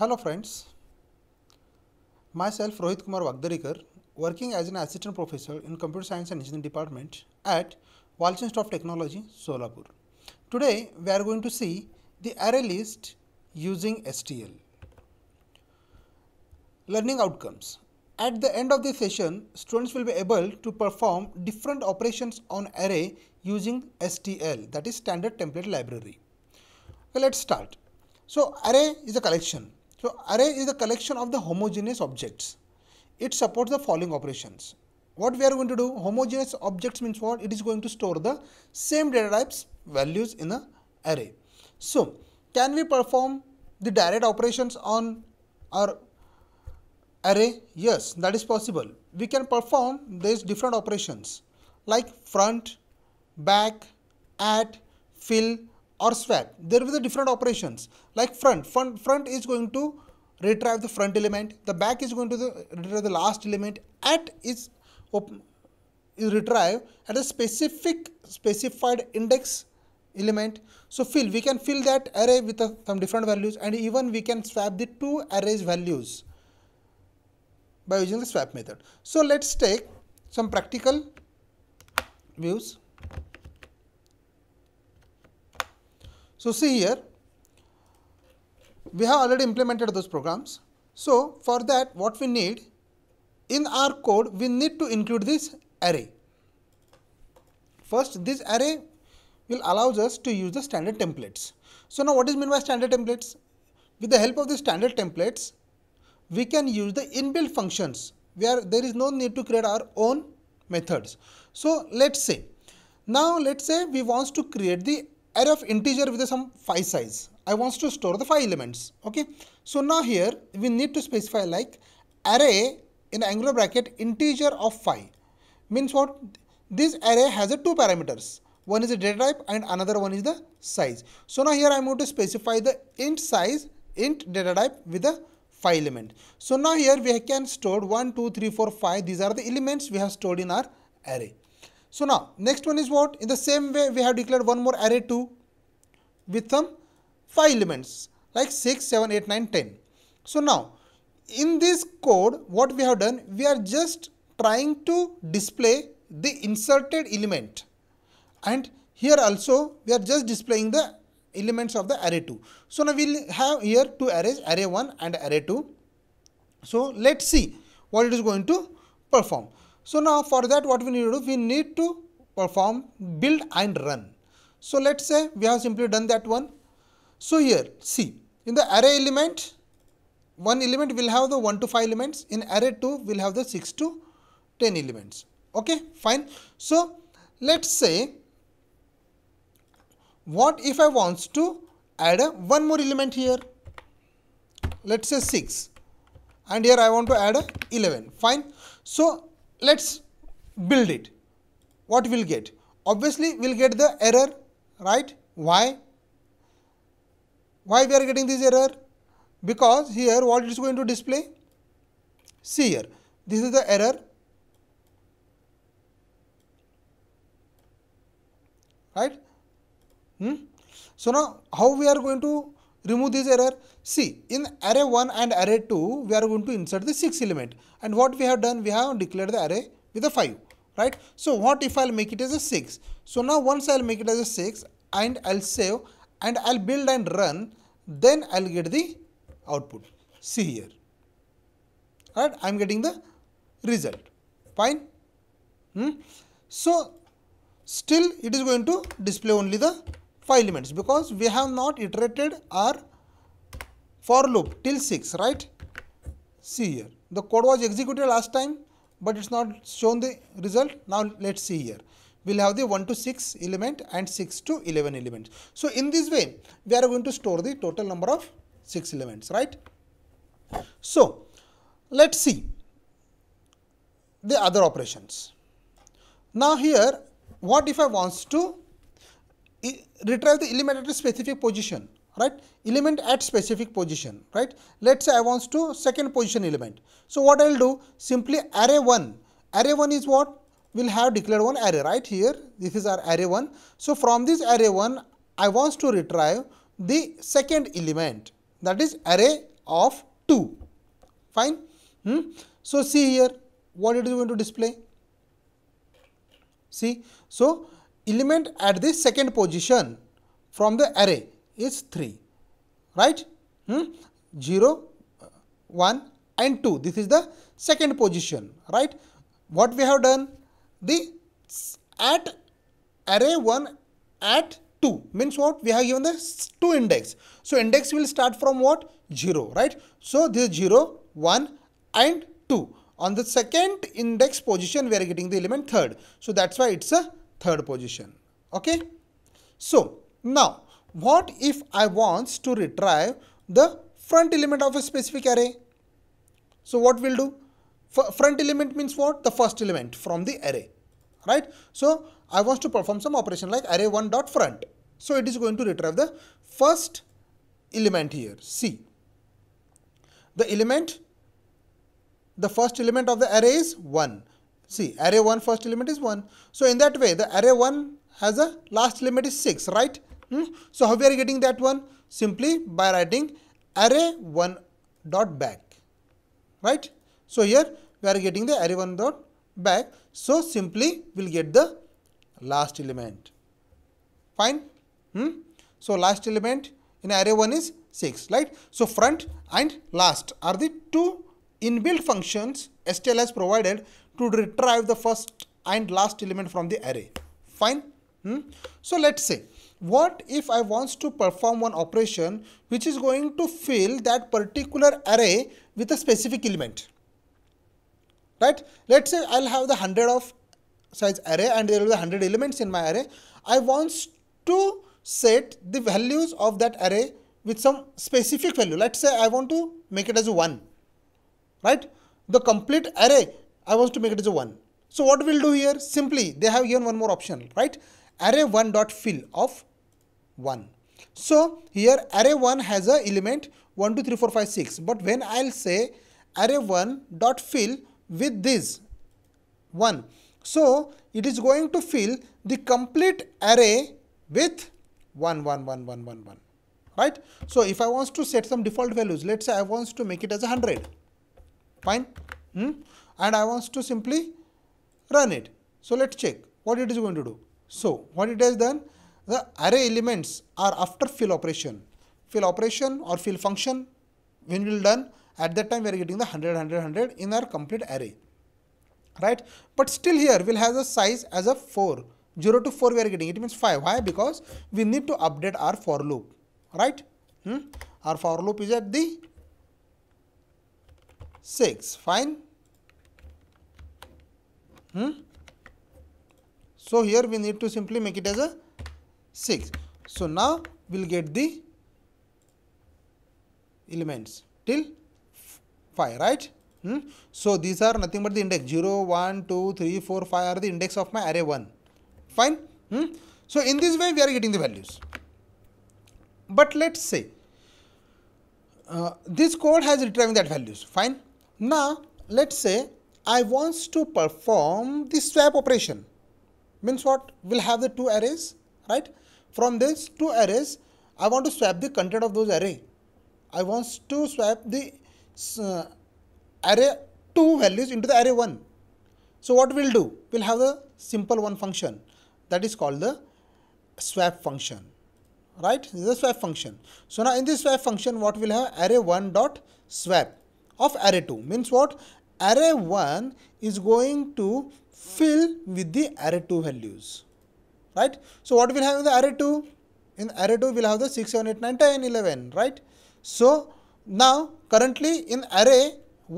Hello friends, myself Rohit Kumar Wagdarikar working as an assistant professor in computer science and engineering department at of Technology, Solapur. Today we are going to see the array list using STL. Learning outcomes. At the end of the session, students will be able to perform different operations on array using STL that is standard template library. let's start. So array is a collection so array is a collection of the homogeneous objects. It supports the following operations. What we are going to do, homogeneous objects means what? It is going to store the same data types values in the array. So can we perform the direct operations on our array? Yes, that is possible. We can perform these different operations like front, back, add, fill, or swap. There will be different operations like front. front. Front is going to retrieve the front element. The back is going to the, retrieve the last element at is open, is retrieve at a specific specified index element. So fill we can fill that array with a, some different values and even we can swap the two arrays values by using the swap method. So let's take some practical views. So, see here we have already implemented those programs. So, for that what we need in our code we need to include this array. First this array will allows us to use the standard templates. So, now what is meant by standard templates? With the help of the standard templates we can use the inbuilt functions where there is no need to create our own methods. So, let us say now let us say we wants to create the array of integer with some phi size. I wants to store the 5 elements. Okay. So now here we need to specify like array in angular bracket integer of 5 means what this array has a two parameters one is the data type and another one is the size. So now here I am going to specify the int size int data type with the 5 element. So now here we can store 1, 2, 3, 4, 5 these are the elements we have stored in our array. So now next one is what? In the same way we have declared one more array 2 with some 5 elements like 6, 7, 8, 9, 10. So now in this code what we have done we are just trying to display the inserted element and here also we are just displaying the elements of the array 2. So now we'll have here two arrays array 1 and array 2. So let's see what it is going to perform. So now for that what we need to do, we need to perform build and run. So let's say we have simply done that one. So here see in the array element one element will have the 1 to 5 elements in array 2 will have the 6 to 10 elements okay fine so let's say what if I wants to add a one more element here let's say 6 and here I want to add a 11 fine so let us build it. What we will get? Obviously, we will get the error, right? Why? Why we are getting this error? Because here what it is going to display? See here, this is the error, right? Hmm? So, now how we are going to remove this error see in array 1 and array 2 we are going to insert the 6 element and what we have done we have declared the array with a 5 right so what if i'll make it as a 6 so now once i'll make it as a 6 and i'll save and i'll build and run then i'll get the output see here right i'm getting the result fine hmm? so still it is going to display only the 5 because we have not iterated our for loop till 6 right see here the code was executed last time but it's not shown the result now let's see here we'll have the 1 to 6 element and 6 to 11 elements so in this way we are going to store the total number of 6 elements right so let's see the other operations now here what if i wants to retrieve the element at a specific position right element at specific position right let's say i wants to second position element so what i'll do simply array 1 array 1 is what will have declared one array right here this is our array 1 so from this array 1 i wants to retrieve the second element that is array of 2 fine hmm? so see here what it is going to display see so element at the second position from the array is 3, right? Hmm? 0, uh, 1 and 2. This is the second position, right? What we have done? The at array 1 at 2 means what? We have given the 2 index. So, index will start from what? 0, right? So, this 0, 1 and 2. On the second index position, we are getting the element third. So, that is why it is a third position. Okay. So now what if I wants to retrieve the front element of a specific array? So what we'll do? F front element means what? The first element from the array, right? So I want to perform some operation like array1 dot front. So it is going to retrieve the first element here, C. The element, the first element of the array is 1. See, array 1 first element is 1. So, in that way, the array 1 has a last element is 6, right? Hmm? So, how we are getting that one? Simply by writing array 1 dot back, right? So, here we are getting the array 1 dot back. So, simply we will get the last element, fine? Hmm? So, last element in array 1 is 6, right? So, front and last are the two inbuilt functions STL has provided to retrieve the first and last element from the array. Fine. Hmm? So let's say, what if I wants to perform one operation which is going to fill that particular array with a specific element. Right. Let's say I'll have the 100 of size array and there will be 100 elements in my array. I wants to set the values of that array with some specific value. Let's say I want to make it as 1. Right. The complete array I want to make it as a 1. So what we'll do here, simply they have given one more option, right? Array 1 dot fill of 1. So here array 1 has a element 1, 2, 3, 4, 5, 6. But when I'll say array 1 dot fill with this 1. So it is going to fill the complete array with 1, 1, 1, 1, 1, 1, right? So if I want to set some default values, let's say I want to make it as 100, fine. Hmm? and I want to simply run it. So, let us check what it is going to do. So, what it has done the array elements are after fill operation, fill operation or fill function when we will done at that time we are getting the 100 100 100 in our complete array right but still here we'll have the size as a 4 0 to 4 we are getting it means 5 why because we need to update our for loop right hmm? our for loop is at the 6 fine hmm? so here we need to simply make it as a 6 so now we'll get the elements till 5 right hmm? so these are nothing but the index 0 1 2 3 4 5 are the index of my array 1 fine hmm? so in this way we are getting the values but let's say uh, this code has retrieving that values fine now let's say I wants to perform the swap operation. Means what? We'll have the two arrays, right? From these two arrays, I want to swap the content of those array. I wants to swap the uh, array 2 values into the array 1. So what we'll do? We'll have a simple one function that is called the swap function, right? This is a swap function. So now in this swap function, what we'll have array 1 dot swap of array 2 means what array 1 is going to fill with the array 2 values right so what will have in the array 2 in array 2 we'll have the 6 7 8 9 10 11 right so now currently in array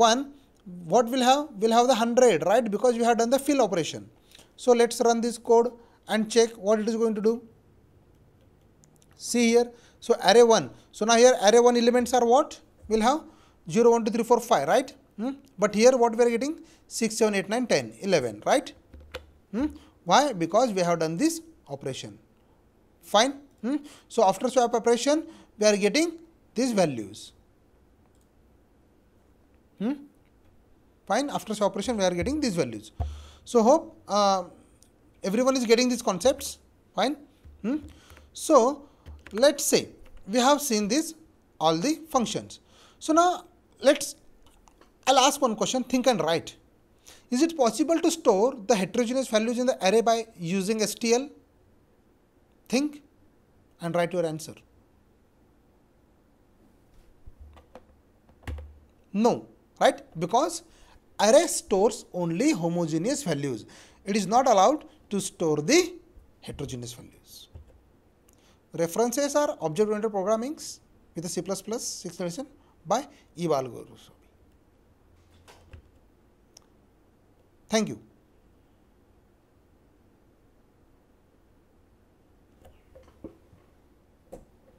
1 what we'll have we'll have the 100 right because we have done the fill operation so let's run this code and check what it is going to do see here so array 1 so now here array 1 elements are what we'll have 0 1 2 3 4 5 right Hmm? But here what we are getting 6, 7, 8, 9, 10, 11, right? Hmm? Why? Because we have done this operation. Fine. Hmm? So, after swap operation, we are getting these values. Hmm? Fine. After swap operation, we are getting these values. So, hope uh, everyone is getting these concepts. Fine. Hmm? So, let us say we have seen this all the functions. So, now let us I'll ask one question, think and write. Is it possible to store the heterogeneous values in the array by using STL? Think and write your answer. No, right? Because array stores only homogeneous values. It is not allowed to store the heterogeneous values. References are object-oriented programming with the C++ 6th edition by Ival Guru. Thank you.